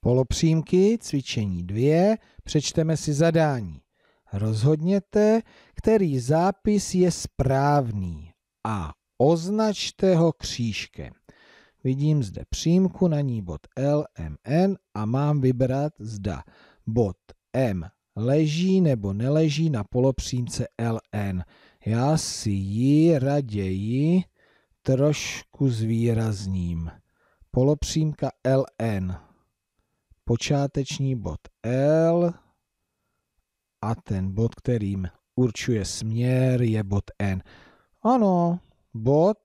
Polopřímky, cvičení 2, přečteme si zadání. Rozhodněte, který zápis je správný a označte ho křížkem. Vidím zde přímku, na ní bod L, M, N a mám vybrat, zda bod M leží nebo neleží na polopřímce LN. Já si ji raději trošku zvýrazním. Polopřímka LN počáteční bod L a ten bod, kterým určuje směr, je bod N. Ano, bod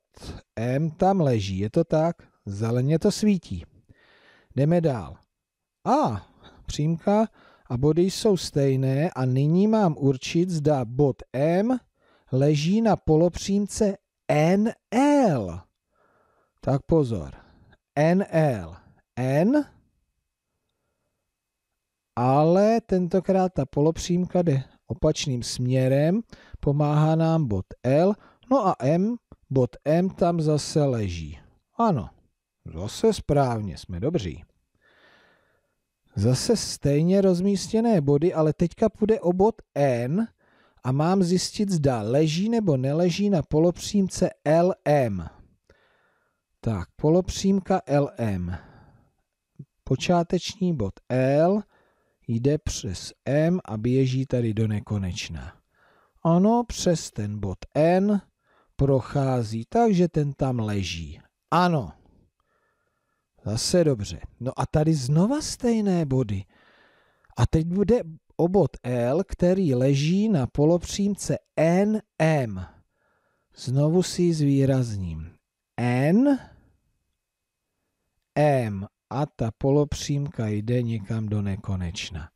M tam leží, je to tak? Zeleně to svítí. Jdeme dál. A, přímka a body jsou stejné a nyní mám určit, zda bod M leží na polopřímce NL. Tak pozor. NL. N ale tentokrát ta polopřímka jde opačným směrem, pomáhá nám bod L, no a M, bod M tam zase leží. Ano, zase správně, jsme dobří. Zase stejně rozmístěné body, ale teďka půjde o bod N a mám zjistit, zda leží nebo neleží na polopřímce LM. Tak, polopřímka LM. Počáteční bod L, jde přes M a běží tady do nekonečna. Ano, přes ten bod N prochází, takže ten tam leží. Ano. Zase dobře. No a tady znova stejné body. A teď bude o bod L, který leží na polopřímce NM. Znovu si ji zvýrazním. N M a ta polopřímka jde někam do nekonečna.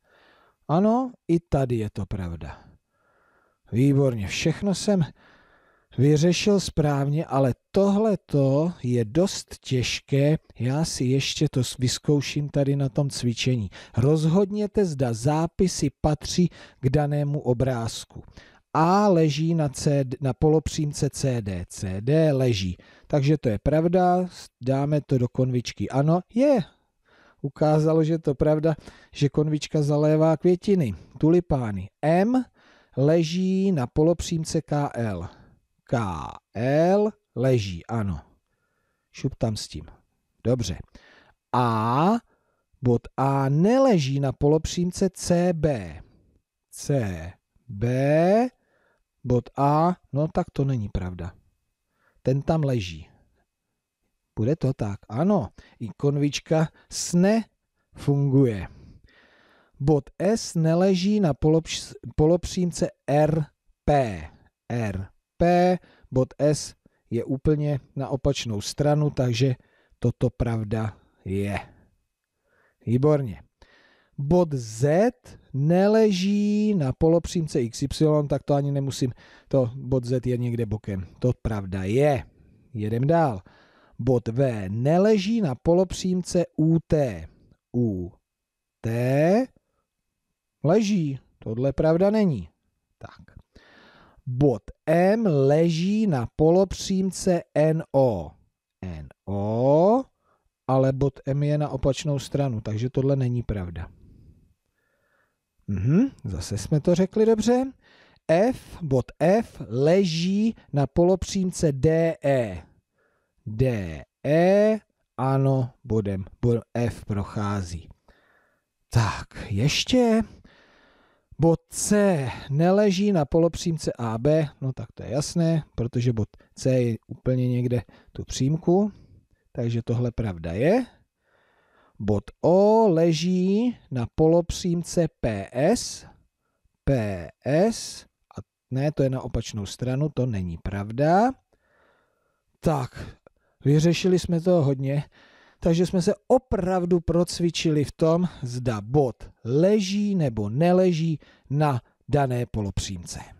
Ano, i tady je to pravda. Výborně, všechno jsem vyřešil správně, ale tohle to je dost těžké. Já si ještě to vyzkouším tady na tom cvičení. Rozhodněte, zda zápisy patří k danému obrázku. A leží na, CD, na polopřímce CD. CD leží. Takže to je pravda, dáme to do konvičky. Ano, je. Ukázalo, že to pravda, že konvička zalévá květiny, tulipány. M leží na polopřímce KL. KL leží, ano. Šup tam s tím. Dobře. A bod A neleží na polopřímce CB. CB Bod A, no tak to není pravda. Ten tam leží. Bude to tak. Ano, ikonvička sne funguje. Bod S neleží na polopřímce RP. RP, bod S je úplně na opačnou stranu, takže toto pravda je. Výborně bod Z neleží na polopřímce XY, tak to ani nemusím, to bod Z je někde bokem. To pravda je. Jedem dál. Bod V neleží na polopřímce UT. UT leží. Tohle pravda není. Tak. Bod M leží na polopřímce NO. NO, ale bod M je na opačnou stranu, takže tohle není pravda. Mhm, zase jsme to řekli dobře. F, bod F, leží na polopřímce DE. DE, ano, bodem, bod F prochází. Tak, ještě. Bod C neleží na polopřímce AB, no tak to je jasné, protože bod C je úplně někde tu přímku, takže tohle pravda je. Bod O leží na polopřímce PS, PS, a ne, to je na opačnou stranu, to není pravda. Tak, vyřešili jsme to hodně, takže jsme se opravdu procvičili v tom, zda bod leží nebo neleží na dané polopřímce.